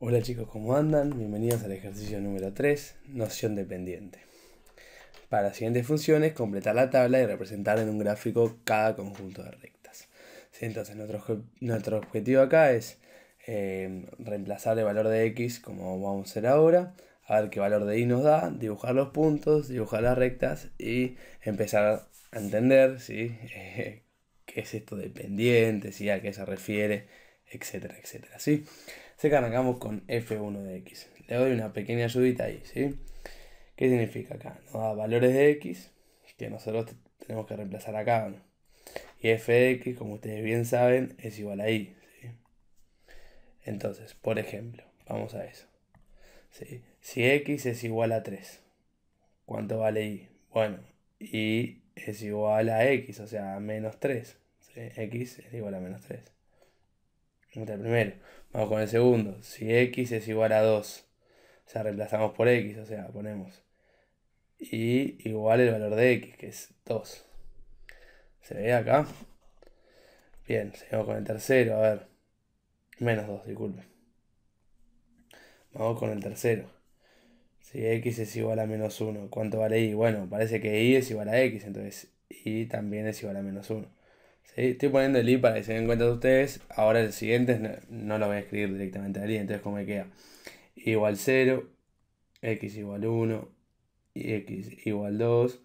Hola chicos, ¿cómo andan? Bienvenidos al ejercicio número 3, noción dependiente. Para las siguientes funciones, completar la tabla y representar en un gráfico cada conjunto de rectas. Entonces nuestro, nuestro objetivo acá es eh, reemplazar el valor de x como vamos a hacer ahora, a ver qué valor de y nos da, dibujar los puntos, dibujar las rectas y empezar a entender ¿sí? qué es esto dependiente, si a qué se refiere, etcétera, etcétera. ¿sí? Se que arrancamos con f1 de x. Le doy una pequeña ayudita ahí, ¿sí? ¿Qué significa acá? Nos da valores de x que nosotros tenemos que reemplazar acá. Y f de x, como ustedes bien saben, es igual a y. Entonces, por ejemplo, vamos a eso. ¿sí? Si x es igual a 3, ¿cuánto vale y? Bueno, y es igual a x, o sea, menos 3. x es igual a menos 3 el primero. Vamos con el segundo. Si x es igual a 2, o sea, reemplazamos por x, o sea, ponemos y igual el valor de x, que es 2. ¿Se ve acá? Bien, seguimos con el tercero, a ver. Menos 2, disculpe Vamos con el tercero. Si x es igual a menos 1, ¿cuánto vale y? Bueno, parece que y es igual a x, entonces y también es igual a menos 1 estoy poniendo el i para que se den cuenta de ustedes. Ahora el siguiente no, lo voy a escribir directamente al i, entonces como me queda. Igual 0, x igual 1, y x igual 2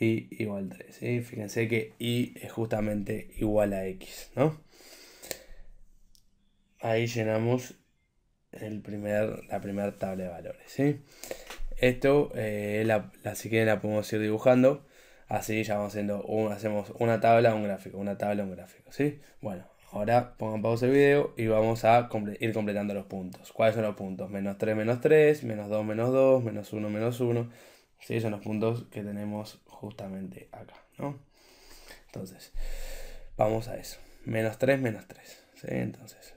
y igual 3. ¿sí? Fíjense que y es justamente igual a x, Ahí llenamos el primer, la primera tabla de valores. ¿sí? Esto, eh, la, la, la podemos ir dibujando. Así ya vamos haciendo, hacemos una tabla, un gráfico, una tabla, un gráfico, ¿sí? Bueno, ahora pongan pausa el video y vamos a ir completando los puntos. ¿Cuáles son los puntos? Menos 3, menos 3, menos 2, menos 2, menos 1, menos 1. ¿Sí? Son los puntos que tenemos justamente acá, ¿no? Entonces, vamos a eso. Menos 3, menos 3, ¿sí? Entonces,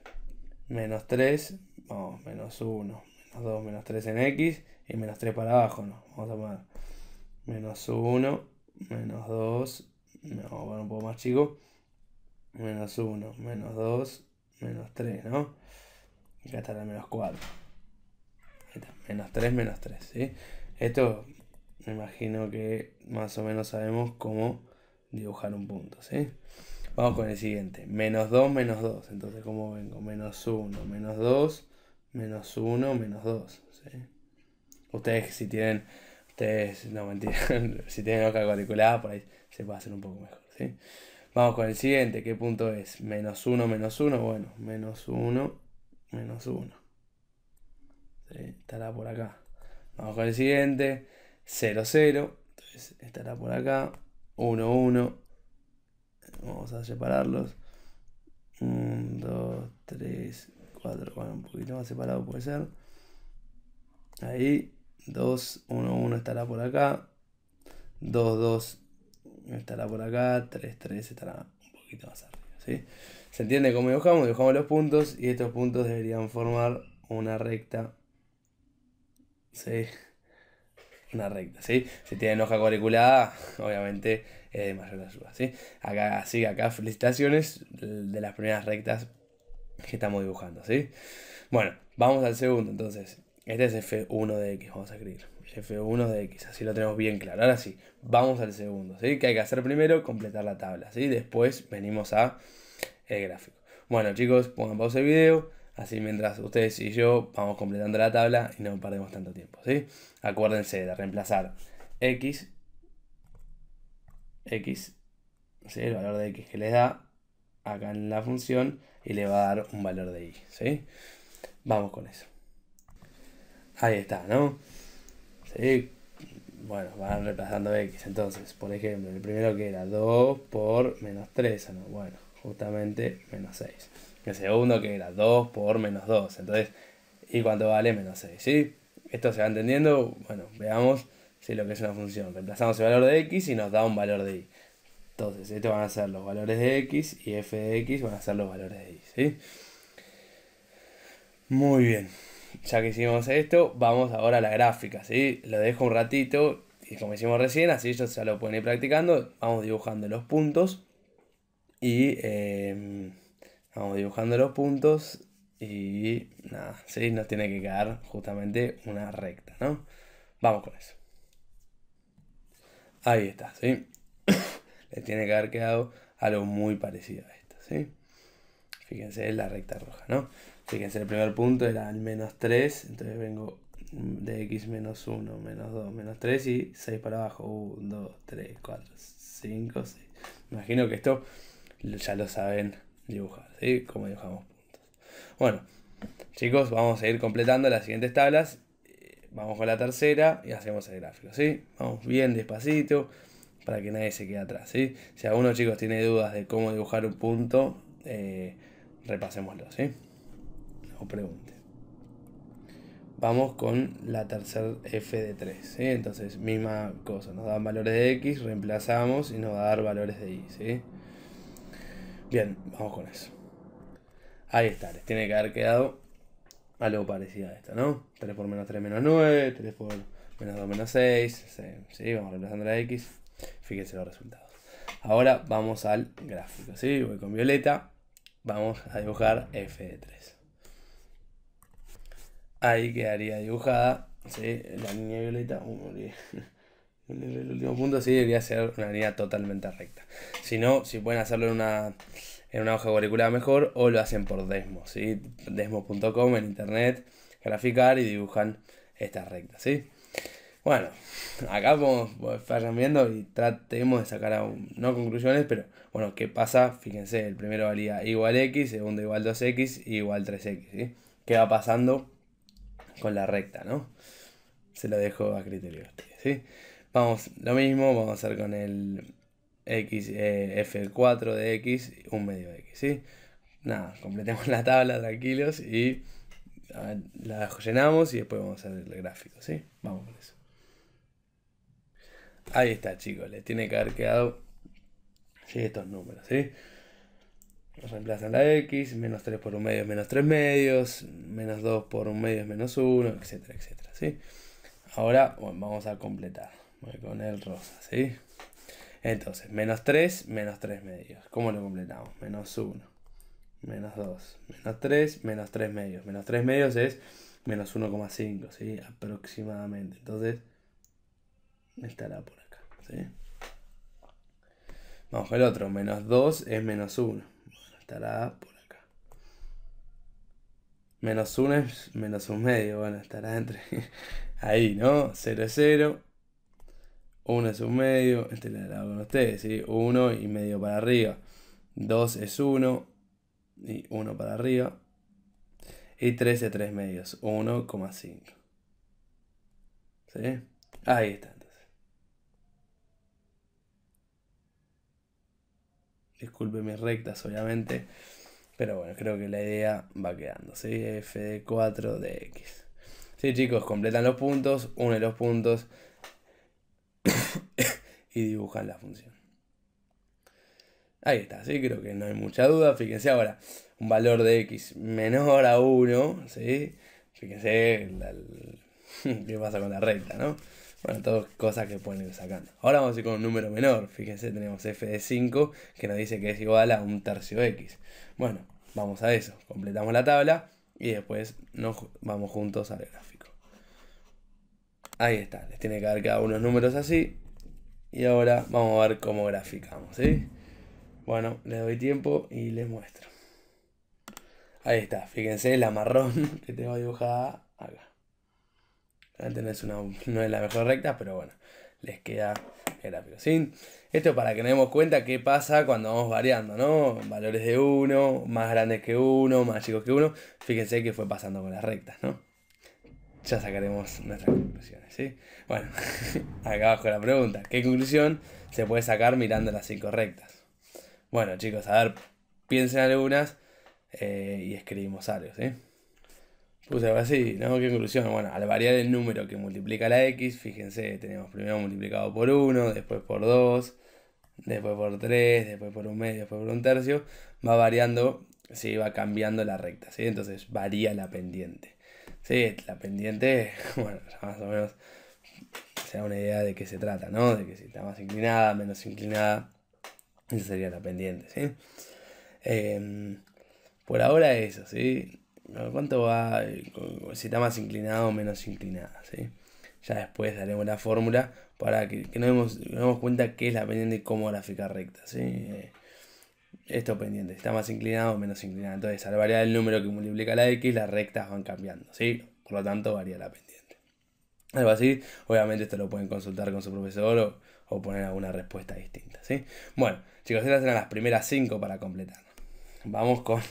menos 3, vamos, menos 1, menos 2, menos 3 en X y menos 3 para abajo, ¿no? Vamos a poner menos 1, menos 2, no, poner un poco más chico, menos 1, menos 2, menos 3, ¿no? Y acá estará menos 4. menos 3, menos 3, ¿sí? Esto me imagino que más o menos sabemos cómo dibujar un punto, ¿sí? Vamos con el siguiente, menos 2, menos 2, entonces ¿cómo vengo? Menos 1, menos 2, menos 1, menos 2, ¿sí? Ustedes si tienen Ustedes, no mentira, si tienen hoja cuadriculada, por ahí se puede hacer un poco mejor. Vamos con el siguiente, ¿qué punto es? Menos 1, menos 1, bueno, menos 1, menos 1. Estará por acá. Vamos con el siguiente, 0, 0, entonces estará por acá, 1, 1. Vamos a separarlos. 1, 2, 3, 4, bueno, un poquito más separado puede ser. Ahí, 2, 1, 1 estará por acá. 2, 2 estará por acá. 3, 3 estará un poquito más arriba. ¿sí? ¿Se entiende cómo dibujamos? Dibujamos los puntos y estos puntos deberían formar una recta. ¿sí? Una recta, ¿sí? Si tienen hoja cuadriculada, obviamente es de mayor ayuda, ¿sí? Acá, así acá felicitaciones de las primeras rectas que estamos dibujando, ¿sí? Bueno, vamos al segundo entonces. Este es F1 de X, vamos a escribir. F1 de X, así lo tenemos bien claro. Ahora sí, vamos al segundo, ¿sí? Que hay que hacer primero? Completar la tabla, ¿sí? Después venimos a el eh, gráfico. Bueno, chicos, pongan pausa el video. Así mientras ustedes y yo vamos completando la tabla y no perdemos tanto tiempo, ¿sí? Acuérdense de reemplazar X, X, ¿sí? El valor de X que les da acá en la función y le va a dar un valor de Y, ¿sí? Vamos con eso. Ahí está, ¿no? Sí. Bueno, van reemplazando X. Entonces, por ejemplo, el primero que era 2 por menos 3. ¿no? Bueno, justamente menos 6. El segundo que era 2 por menos 2. Entonces, ¿y cuánto vale menos 6? ¿Sí? Esto se va entendiendo. Bueno, veamos si lo que es una función. Reemplazamos el valor de X y nos da un valor de Y. Entonces, estos van a ser los valores de X y F de X van a ser los valores de Y. ¿sí? Muy bien ya que hicimos esto, vamos ahora a la gráfica, ¿sí? Lo dejo un ratito y como hicimos recién, así ellos ya lo pueden ir practicando, vamos dibujando los puntos y em, vamos dibujando los puntos y nada, ¿sí? Nos tiene que quedar justamente una recta, ¿no? Vamos con eso. Ahí está, ¿sí? Le tiene que haber quedado algo muy parecido a esto, ¿sí? Fíjense, es la recta roja, ¿no? Fíjense, el primer punto era el menos 3, entonces vengo de x menos 1, menos 2, menos 3 y 6 para abajo. 1, 2, 3, 4, 5, 6. Imagino que esto ya lo saben dibujar, ¿sí? Como dibujamos puntos. Bueno, chicos, vamos a ir completando las siguientes tablas. Vamos con la tercera y hacemos el gráfico, ¿sí? Vamos bien despacito para que nadie se quede atrás, ¿sí? Si alguno, chicos, tiene dudas de cómo dibujar un punto, eh, repasémoslo, ¿sí? pregunte. Vamos con la tercera f de 3. Entonces, misma cosa. Nos dan valores de x, reemplazamos y nos va a dar valores de y. Bien, vamos con eso. Ahí está, tiene que haber quedado algo parecido a esto, ¿no? 3 por menos 3 menos 9, 3 por menos 2 menos 6. Vamos reemplazando la x. Fíjense los resultados. Ahora vamos al gráfico, ¿sí? Voy con violeta. Vamos a dibujar f de 3. Ahí quedaría dibujada, ¿sí? La línea violeta, el último punto sí debería ser una línea totalmente recta. Si no, si pueden hacerlo en una, en una hoja cuadriculada mejor o lo hacen por Desmo, ¿sí? Desmo.com en internet, graficar y dibujan estas rectas, ¿sí? Bueno, acá como vayan viendo y tratemos de sacar aún, no conclusiones, pero bueno, ¿qué pasa? Fíjense, el primero valía igual x, segundo igual 2x, igual 3x, ¿sí? ¿Qué va pasando? con la recta, ¿no? Se lo dejo a criterio si Vamos, lo mismo vamos a hacer con el x, eh, f4 de x, un medio de x, ¿sí? Nada, completemos la tabla tranquilos y la la llenamos y después vamos a hacer el gráfico, ¿sí? Vamos con eso. Ahí está, chicos, le tiene que haber quedado estos números, ¿sí? reemplazan la x, menos 3 por un medio es menos 3 medios, menos 2 por un medio es menos 1, etc, etcétera, Ahora vamos a completar voy con el rosa, ¿sí? Entonces, menos 3, menos 3 medios. ¿Cómo lo completamos? Menos 1, menos 2, menos 3, menos 3 medios. Menos 3 medios es menos 1,5, ¿sí? Aproximadamente. Entonces, estará por acá, ¿sí? Vamos con el otro. Menos 2 es menos 1 estará por acá. Menos 1 es menos un medio, bueno, estará entre ahí, ¿no? 0 es 0. 1 es un medio, este le dará con ustedes, ¿sí? 1 y medio para arriba. 2 es 1 y 1 para arriba. Y 3 es 3 medios, 1,5. ¿Sí? Ahí está. disculpe mis rectas, obviamente. Pero bueno, creo que la idea va quedando. ¿sí? F de 4 de X. Sí, chicos, completan los puntos, unen los puntos y dibujan la función. Ahí está, sí, creo que no hay mucha duda. Fíjense ahora, un valor de x menor a 1, ¿sí? Fíjense qué pasa con la recta, ¿no? Bueno, todas cosas que pueden ir sacando. Ahora vamos a ir con un número menor. Fíjense, tenemos f de 5 que nos dice que es igual a un tercio x. Bueno, vamos a eso. Completamos la tabla y después nos vamos juntos al gráfico. Ahí está, les tiene que dar cada uno números así. Y ahora vamos a ver cómo graficamos, ¿sí? Bueno, le doy tiempo y les muestro. Ahí está, fíjense la marrón que tengo dibujada acá. Realmente no es, la mejor recta, pero bueno, les queda el gráfico. Esto para que nos demos cuenta qué pasa cuando vamos variando, ¿no? Valores de 1, más grandes que 1, más chicos que 1. Fíjense qué fue pasando con las rectas, ¿no? Ya sacaremos nuestras conclusiones, ¿sí? Bueno, acá abajo la pregunta. ¿Qué conclusión se puede sacar mirando las 5 rectas? Bueno, chicos, a ver, piensen algunas eh, y escribimos algo, ¿sí? Puse algo así, ¿no? ¿Qué conclusión? Bueno, al variar el número que multiplica la x, fíjense, tenemos primero multiplicado por 1, después por 2, después por 3, después por un medio, después por un tercio, va variando, ¿sí? va cambiando la recta, ¿sí? Entonces varía la pendiente. Sí, la pendiente, bueno, más o menos se da una idea de qué se trata, ¿no? De que si está más inclinada, menos inclinada, esa sería la pendiente, ¿sí? Em, por ahora eso, ¿sí? cuánto va, si está más inclinado o menos inclinada, ¿sí? Ya después daremos la fórmula para que, nos, demos, cuenta que es la pendiente y como gráfica recta, eh, Esto pendiente, si está más inclinado o menos inclinado Entonces, al variar el número que multiplica la x, las rectas van cambiando, ¿sí? Por lo tanto, varía la pendiente. Algo así, obviamente esto lo pueden consultar con su profesor o, poner alguna respuesta distinta, ¿sí? Bueno, chicos, estas eran las primeras 5 para completar. Vamos con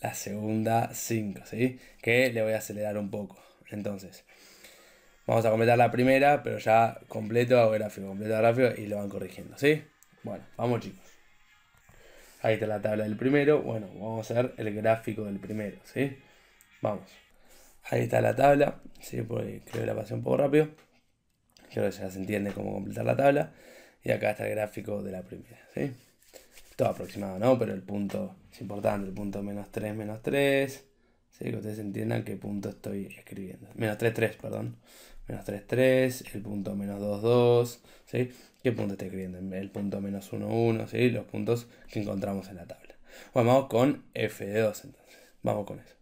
la segunda 5, ¿sí? Que le voy a acelerar un poco. Entonces, vamos a completar la primera, pero ya completo gráfico, completo gráfico y lo van corrigiendo, ¿sí? Bueno, vamos chicos. Ahí está la tabla del primero. Bueno, vamos a hacer el gráfico del primero, ¿sí? Vamos. Ahí está la tabla, ¿sí? creo que la pasé un poco rápido. Creo que ya se entiende cómo completar la tabla. Y acá está el gráfico de la primera, ¿sí? aproximado, ¿no? Pero el punto es importante, el punto menos 3, menos 3. que ustedes entiendan qué punto estoy escribiendo. Menos 3, 3, perdón. Menos 3, 3, el punto menos 2, 2, ¿sí? ¿Qué punto estoy escribiendo? El punto menos 1, 1, Los puntos que encontramos en la tabla. Bueno, vamos con F de 2 entonces. Vamos con eso.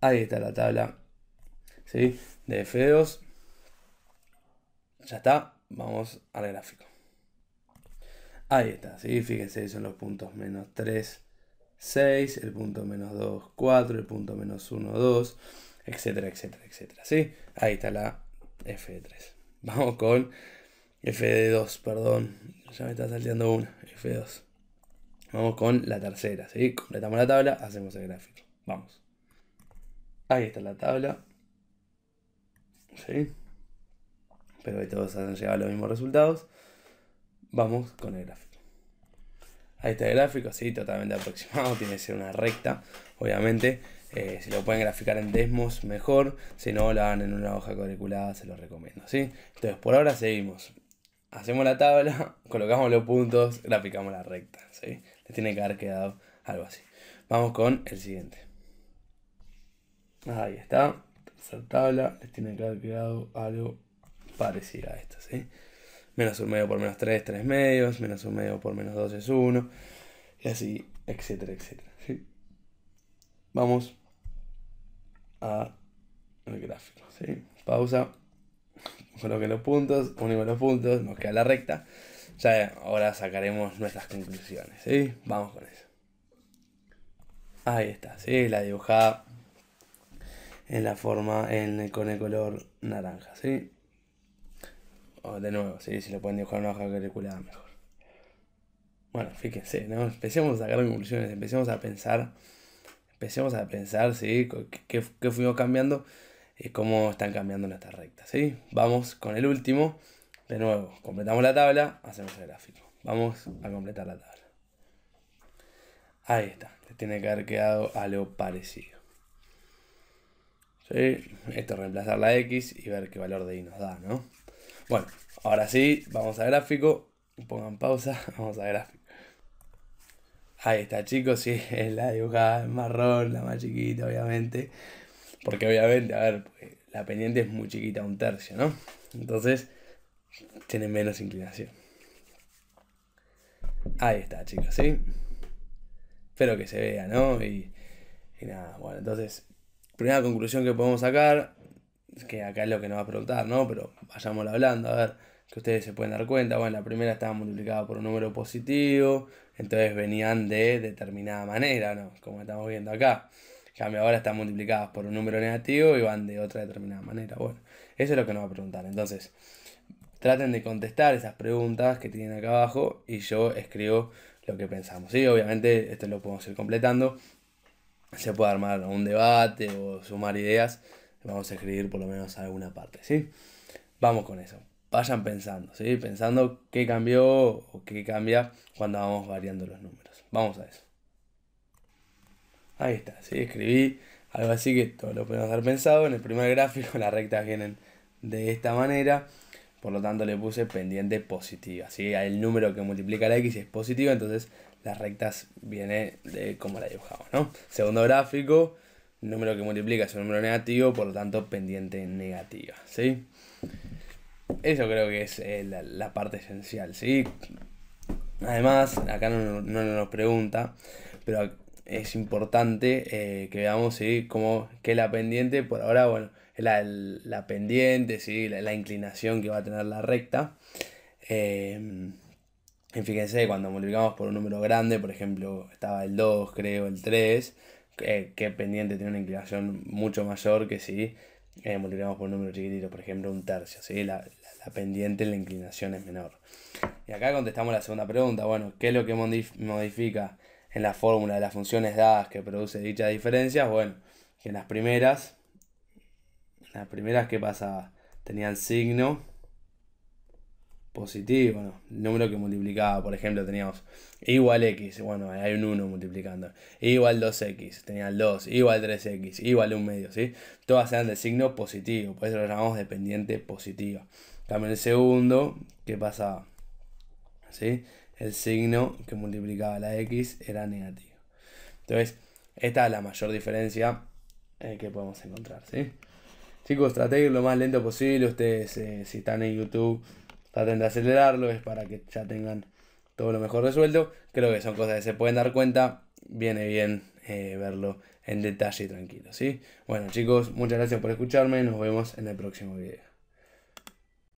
Ahí está la tabla, ¿sí? De F de 2. Ya está, vamos al gráfico. Ahí está, ¿sí? Fíjense, son los puntos menos 3, 6, el punto menos 2, 4, el punto menos 1, 2, etcétera, etcétera, etcétera, ¿sí? Ahí está la F de 3. Vamos con F de 2, perdón, ya me está salteando una, F de 2. Vamos con la tercera, ¿sí? Completamos la tabla, hacemos el gráfico. Vamos. Ahí está la tabla. ¿Sí? Espero que todos hayan llegado a los mismos resultados. Vamos con el gráfico. Ahí está el gráfico, sí, totalmente aproximado, tiene que ser una recta, obviamente. Eh, si lo pueden graficar en Desmos, mejor. Si no, lo hagan en una hoja cuadriculada, se lo recomiendo. ¿sí? Entonces, por ahora seguimos. Hacemos la tabla, colocamos los puntos, graficamos la recta. ¿sí? Les tiene que haber quedado algo así. Vamos con el siguiente. Ahí está. Tercer tabla. Les tiene que haber quedado algo parecido a esto. ¿sí? menos un medio por menos 3, 3 medios, menos un medio por menos 2 es 1, y así, etcétera, etcétera. ¿sí? Vamos a gráfico. ¿sí? Pausa, coloquen los puntos, unimos los puntos, nos queda la recta. Ya ahora sacaremos nuestras conclusiones. ¿sí? Vamos con eso. Ahí está, ¿sí? la dibujada en la forma en, con el color naranja. ¿sí? Oh, de nuevo, ¿sí? si lo pueden dibujar en una hoja calculada, mejor. Bueno, fíjense, ¿no? Empecemos a sacar conclusiones, empecemos a pensar, empecemos a pensar, ¿sí? ¿Qué, qué fuimos cambiando? Y cómo están cambiando nuestras rectas, ¿sí? Vamos con el último. De nuevo, completamos la tabla, hacemos el gráfico. Vamos a completar la tabla. Ahí está. tiene que haber quedado algo parecido. Esto es reemplazar la X y ver qué valor de Y nos da, ¿no? Bueno, ahora sí, vamos a gráfico. Pongan pausa, vamos a gráfico. Ahí está, chicos, sí, es la dibujada en marrón, la más chiquita, obviamente. Porque obviamente, a ver, pues, la pendiente es muy chiquita, un tercio, ¿no? Entonces, tiene menos inclinación. Ahí está, chicos, ¿sí? Espero que se vea, ¿no? Y, y nada, bueno, entonces, primera conclusión que podemos sacar, que acá es lo que nos va a preguntar, ¿no? Pero vayamos hablando, a ver, que ustedes se pueden dar cuenta. Bueno, la primera estaba multiplicada por un número positivo, entonces venían de determinada manera, ¿no? Como estamos viendo acá. En cambio, ahora están multiplicadas por un número negativo y van de otra determinada manera. Bueno, eso es lo que nos va a preguntar. Entonces, traten de contestar esas preguntas que tienen acá abajo y yo escribo lo que pensamos. Y obviamente esto lo podemos ir completando. Se puede armar un debate o sumar ideas vamos a escribir por lo menos alguna parte, ¿sí? Vamos con eso. Vayan pensando, ¿sí? Pensando qué cambió o qué cambia cuando vamos variando los números. Vamos a eso. Ahí está, ¿sí? Escribí algo así que todo lo podemos haber pensado. En el primer gráfico las rectas vienen de esta manera. Por lo tanto le puse pendiente positiva. ¿sí? El número que multiplica la x es positivo, entonces las rectas vienen de como la dibujamos. ¿no? Segundo gráfico, número que multiplica es un número negativo, por lo tanto pendiente negativa, ¿sí? Eso creo que es eh, la, parte esencial, ¿sí? Además, acá no, nos pregunta, pero es importante eh, que veamos, ¿sí? que la pendiente, por ahora, bueno, es la, pendiente, ¿sí? La, inclinación que va a tener la recta. Em, y fíjense, cuando multiplicamos por un número grande, por ejemplo, estaba el 2, creo, el 3, eh, qué pendiente tiene una inclinación mucho mayor que si eh, multiplicamos por un número chiquitito, por ejemplo un tercio, si la, la, en pendiente la inclinación es menor. Y acá contestamos la segunda pregunta, bueno, ¿qué es lo que modifica en la fórmula de las funciones dadas que produce dichas diferencias? Bueno, que en las primeras, en las primeras que pasa, tenían signo positivo, número que multiplicaba, por ejemplo, teníamos igual x, bueno, hay un 1 multiplicando, igual 2x, tenían 2, igual 3x, igual 1 medio, ¿sí? Todas eran de signo positivo, por eso lo llamamos dependiente positiva. También el segundo, ¿qué pasaba? ¿Sí? El signo que multiplicaba la x era negativo. Entonces, esta es la mayor diferencia eh, que podemos encontrar, ¿sí? Chicos, traté de ir lo más lento posible. Ustedes, eh, si están en YouTube, traten de acelerarlo, es para que ya tengan todo lo mejor resuelto. Creo que son cosas que se pueden dar cuenta, viene bien eh, verlo en detalle tranquilo, ¿sí? Bueno chicos, muchas gracias por escucharme, nos vemos en el próximo video.